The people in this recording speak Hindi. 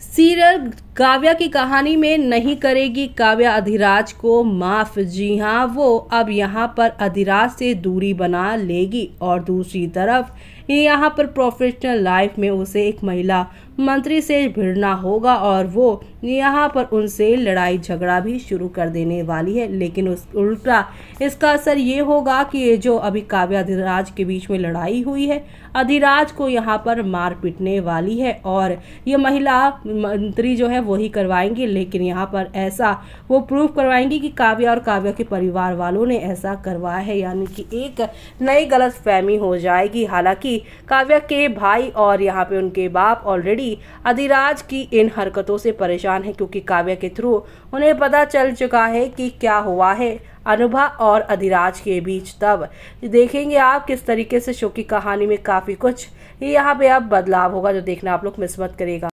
सीरियल काव्या की कहानी में नहीं करेगी काव्या अधिराज को माफ जी हाँ वो अब यहाँ पर अधिराज से दूरी बना लेगी और दूसरी तरफ यहाँ पर प्रोफेशनल लाइफ में उसे एक महिला मंत्री से भिड़ना होगा और वो यहाँ पर उनसे लड़ाई झगड़ा भी शुरू कर देने वाली है लेकिन उस उल्टा इसका असर ये होगा कि जो अभी काव्या अधिराज के बीच में लड़ाई हुई है अधिराज को यहाँ पर मार पीटने वाली है और ये महिला मंत्री जो है वही करवाएंगे लेकिन यहाँ पर ऐसा वो प्रूफ करवाएंगी कि काव्या और काव्या के परिवार वालों ने ऐसा करवाया है यानी कि एक नई गलत फहमी हो जाएगी हालांकि काव्या के भाई और यहाँ पे उनके बाप ऑलरेडी भी अधिराज की इन हरकतों से परेशान है क्योंकि काव्या के थ्रू उन्हें पता चल चुका है कि क्या हुआ है अनुभा और अधिराज के बीच तब देखेंगे आप किस तरीके से शो की कहानी में काफ़ी कुछ यहाँ पे अब बदलाव होगा जो देखना आप लोग मिस मत करेगा